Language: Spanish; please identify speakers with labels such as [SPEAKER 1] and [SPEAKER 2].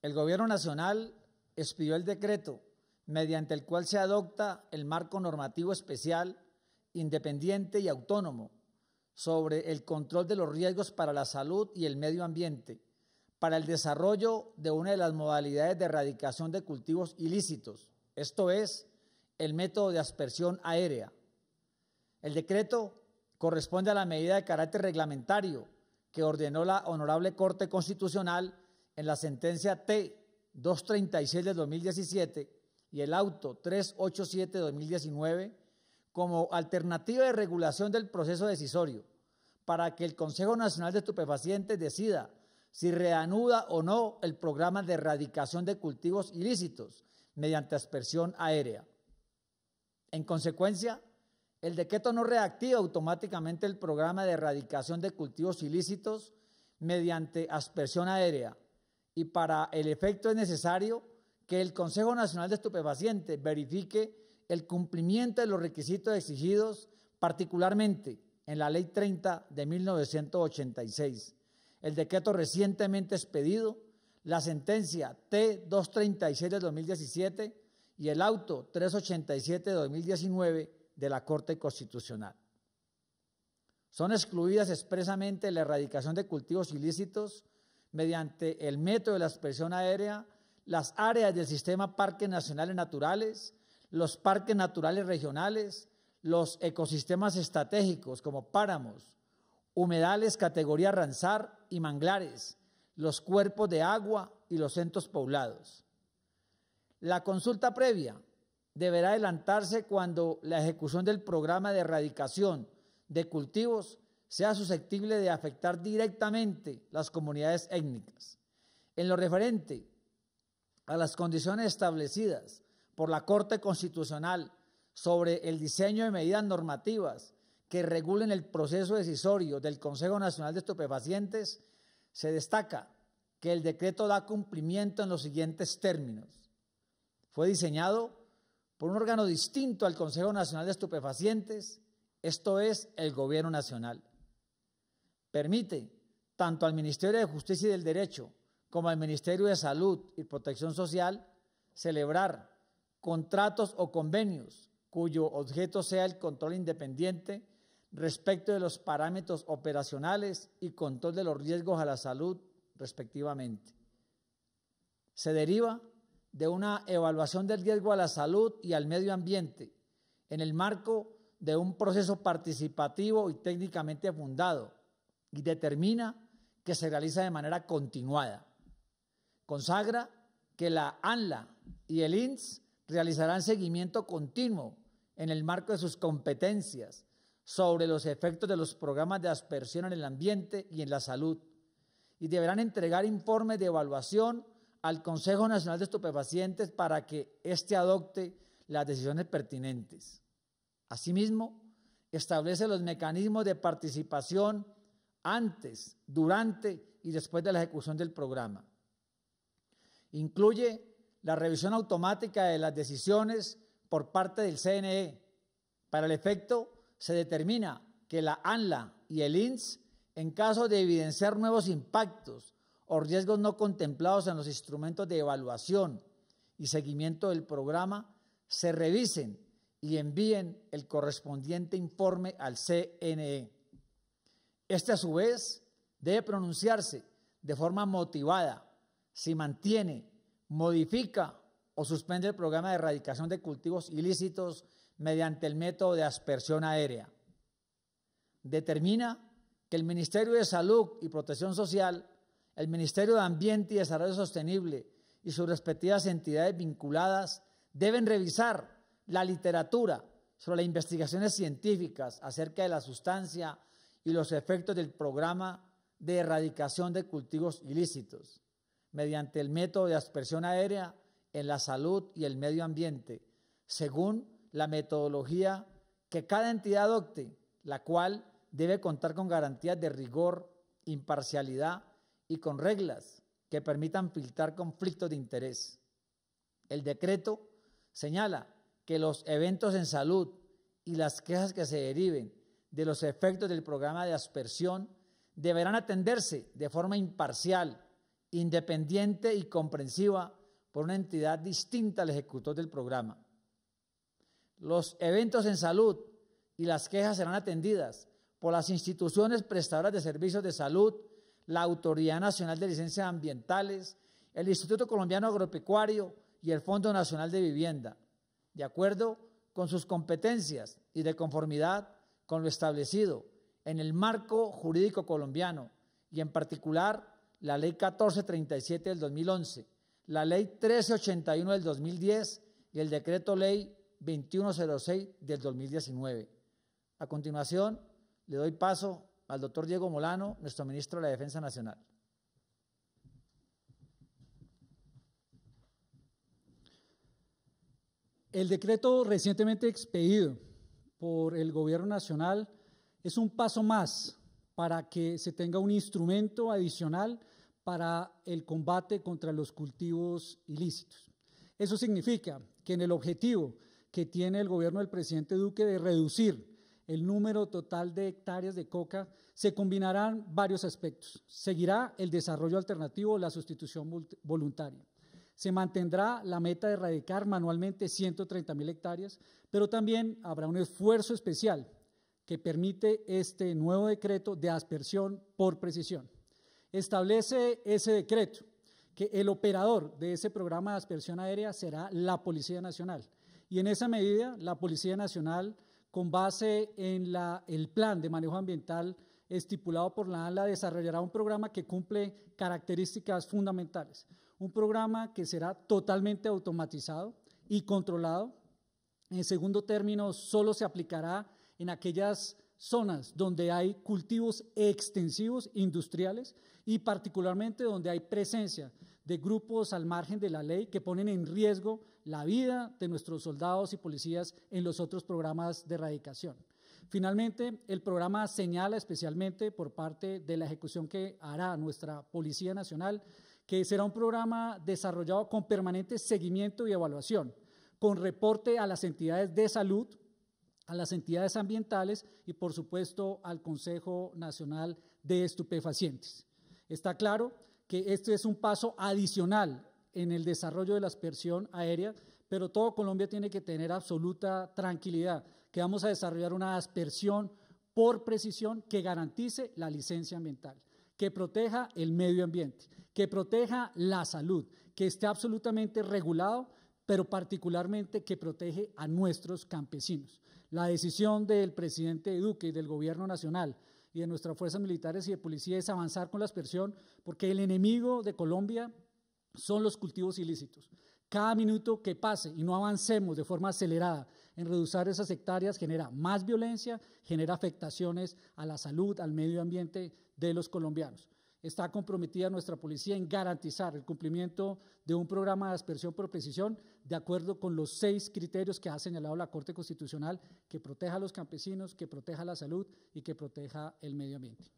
[SPEAKER 1] El Gobierno Nacional expidió el decreto mediante el cual se adopta el marco normativo especial, independiente y autónomo sobre el control de los riesgos para la salud y el medio ambiente, para el desarrollo de una de las modalidades de erradicación de cultivos ilícitos, esto es, el método de aspersión aérea. El decreto corresponde a la medida de carácter reglamentario que ordenó la Honorable Corte Constitucional en la sentencia T-236 de 2017 y el auto 387 de 2019 como alternativa de regulación del proceso decisorio para que el Consejo Nacional de Estupefacientes decida si reanuda o no el programa de erradicación de cultivos ilícitos mediante aspersión aérea. En consecuencia, el decreto no reactiva automáticamente el programa de erradicación de cultivos ilícitos mediante aspersión aérea, y para el efecto es necesario que el Consejo Nacional de Estupefacientes verifique el cumplimiento de los requisitos exigidos, particularmente en la Ley 30 de 1986, el decreto recientemente expedido, la sentencia T236 de 2017 y el auto 387 de 2019 de la Corte Constitucional. Son excluidas expresamente la erradicación de cultivos ilícitos mediante el método de la expresión aérea, las áreas del sistema parques nacionales naturales, los parques naturales regionales, los ecosistemas estratégicos como páramos, humedales categoría ranzar y manglares, los cuerpos de agua y los centros poblados. La consulta previa deberá adelantarse cuando la ejecución del programa de erradicación de cultivos sea susceptible de afectar directamente las comunidades étnicas. En lo referente a las condiciones establecidas por la Corte Constitucional sobre el diseño de medidas normativas que regulen el proceso decisorio del Consejo Nacional de Estupefacientes, se destaca que el decreto da cumplimiento en los siguientes términos. Fue diseñado por un órgano distinto al Consejo Nacional de Estupefacientes, esto es el Gobierno Nacional permite tanto al Ministerio de Justicia y del Derecho como al Ministerio de Salud y Protección Social celebrar contratos o convenios cuyo objeto sea el control independiente respecto de los parámetros operacionales y control de los riesgos a la salud respectivamente. Se deriva de una evaluación del riesgo a la salud y al medio ambiente en el marco de un proceso participativo y técnicamente fundado y determina que se realiza de manera continuada. Consagra que la ANLA y el INS realizarán seguimiento continuo en el marco de sus competencias sobre los efectos de los programas de aspersión en el ambiente y en la salud y deberán entregar informes de evaluación al Consejo Nacional de Estupefacientes para que éste adopte las decisiones pertinentes. Asimismo, establece los mecanismos de participación antes, durante y después de la ejecución del programa. Incluye la revisión automática de las decisiones por parte del CNE. Para el efecto, se determina que la ANLA y el INS, en caso de evidenciar nuevos impactos o riesgos no contemplados en los instrumentos de evaluación y seguimiento del programa, se revisen y envíen el correspondiente informe al CNE. Este a su vez debe pronunciarse de forma motivada si mantiene, modifica o suspende el programa de erradicación de cultivos ilícitos mediante el método de aspersión aérea. Determina que el Ministerio de Salud y Protección Social, el Ministerio de Ambiente y Desarrollo Sostenible y sus respectivas entidades vinculadas deben revisar la literatura sobre las investigaciones científicas acerca de la sustancia los efectos del programa de erradicación de cultivos ilícitos mediante el método de aspersión aérea en la salud y el medio ambiente, según la metodología que cada entidad adopte, la cual debe contar con garantías de rigor, imparcialidad y con reglas que permitan filtrar conflictos de interés. El decreto señala que los eventos en salud y las quejas que se deriven de los efectos del programa de aspersión deberán atenderse de forma imparcial, independiente y comprensiva por una entidad distinta al ejecutor del programa. Los eventos en salud y las quejas serán atendidas por las instituciones prestadoras de servicios de salud, la Autoridad Nacional de Licencias Ambientales, el Instituto Colombiano Agropecuario y el Fondo Nacional de Vivienda, de acuerdo con sus competencias y de conformidad con lo establecido en el marco jurídico colombiano y en particular la Ley 1437 del 2011, la Ley 1381 del 2010 y el Decreto Ley 2106 del 2019. A continuación, le doy paso al doctor Diego Molano, nuestro ministro de la Defensa Nacional. El decreto
[SPEAKER 2] recientemente expedido por el gobierno nacional es un paso más para que se tenga un instrumento adicional para el combate contra los cultivos ilícitos. Eso significa que en el objetivo que tiene el gobierno del presidente Duque de reducir el número total de hectáreas de coca, se combinarán varios aspectos. Seguirá el desarrollo alternativo, o la sustitución voluntaria. Se mantendrá la meta de erradicar manualmente 130 mil hectáreas, pero también habrá un esfuerzo especial que permite este nuevo decreto de aspersión por precisión. Establece ese decreto que el operador de ese programa de aspersión aérea será la Policía Nacional. Y en esa medida, la Policía Nacional, con base en el plan de manejo ambiental estipulado por la ALA, desarrollará un programa que cumple características fundamentales un programa que será totalmente automatizado y controlado. En segundo término, solo se aplicará en aquellas zonas donde hay cultivos extensivos industriales y particularmente donde hay presencia de grupos al margen de la ley que ponen en riesgo la vida de nuestros soldados y policías en los otros programas de erradicación. Finalmente, el programa señala especialmente por parte de la ejecución que hará nuestra Policía Nacional que será un programa desarrollado con permanente seguimiento y evaluación, con reporte a las entidades de salud, a las entidades ambientales y, por supuesto, al Consejo Nacional de Estupefacientes. Está claro que este es un paso adicional en el desarrollo de la aspersión aérea, pero todo Colombia tiene que tener absoluta tranquilidad, que vamos a desarrollar una aspersión por precisión que garantice la licencia ambiental que proteja el medio ambiente, que proteja la salud, que esté absolutamente regulado, pero particularmente que protege a nuestros campesinos. La decisión del presidente Duque y del gobierno nacional y de nuestras fuerzas militares y de policía es avanzar con la aspersión, porque el enemigo de Colombia son los cultivos ilícitos. Cada minuto que pase y no avancemos de forma acelerada en reducir esas hectáreas genera más violencia, genera afectaciones a la salud, al medio ambiente de los colombianos. Está comprometida nuestra policía en garantizar el cumplimiento de un programa de aspersión por precisión de acuerdo con los seis criterios que ha señalado la Corte Constitucional que proteja a los campesinos, que proteja la salud y que proteja el medio ambiente.